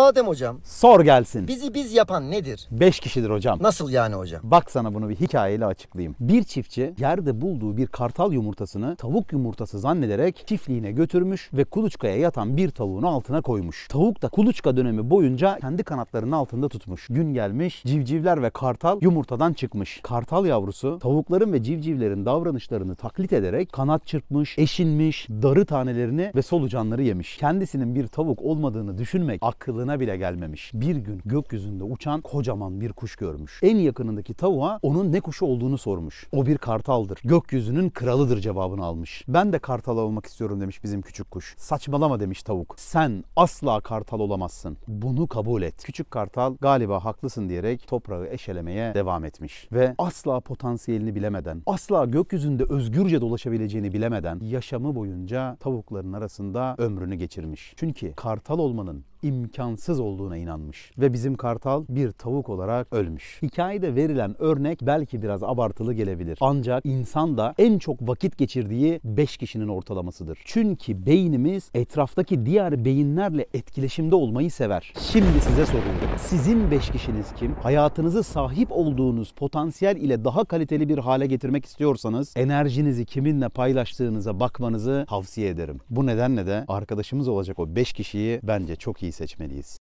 Adem hocam. Sor gelsin. Bizi biz yapan nedir? Beş kişidir hocam. Nasıl yani hocam? Bak sana bunu bir hikayeyle açıklayayım. Bir çiftçi yerde bulduğu bir kartal yumurtasını tavuk yumurtası zannederek çiftliğine götürmüş ve kuluçkaya yatan bir tavuğun altına koymuş. Tavuk da kuluçka dönemi boyunca kendi kanatlarının altında tutmuş. Gün gelmiş, civcivler ve kartal yumurtadan çıkmış. Kartal yavrusu tavukların ve civcivlerin davranışlarını taklit ederek kanat çırpmış, eşinmiş, darı tanelerini ve solucanları yemiş. Kendisinin bir tavuk olmadığını düşünmek akıllı aklına bile gelmemiş. Bir gün gökyüzünde uçan kocaman bir kuş görmüş. En yakınındaki tavuğa onun ne kuşu olduğunu sormuş. O bir kartaldır. Gökyüzünün kralıdır cevabını almış. Ben de kartal olmak istiyorum demiş bizim küçük kuş. Saçmalama demiş tavuk. Sen asla kartal olamazsın. Bunu kabul et. Küçük kartal galiba haklısın diyerek toprağı eşelemeye devam etmiş. Ve asla potansiyelini bilemeden, asla gökyüzünde özgürce dolaşabileceğini bilemeden yaşamı boyunca tavukların arasında ömrünü geçirmiş. Çünkü kartal olmanın imkansız olduğuna inanmış ve bizim kartal bir tavuk olarak ölmüş. Hikayede verilen örnek belki biraz abartılı gelebilir. Ancak insan da en çok vakit geçirdiği 5 kişinin ortalamasıdır. Çünkü beynimiz etraftaki diğer beyinlerle etkileşimde olmayı sever. Şimdi size soruyorum. Sizin 5 kişiniz kim? Hayatınızı sahip olduğunuz potansiyel ile daha kaliteli bir hale getirmek istiyorsanız enerjinizi kiminle paylaştığınıza bakmanızı tavsiye ederim. Bu nedenle de arkadaşımız olacak o 5 kişiyi bence çok iyi seçmeliyiz.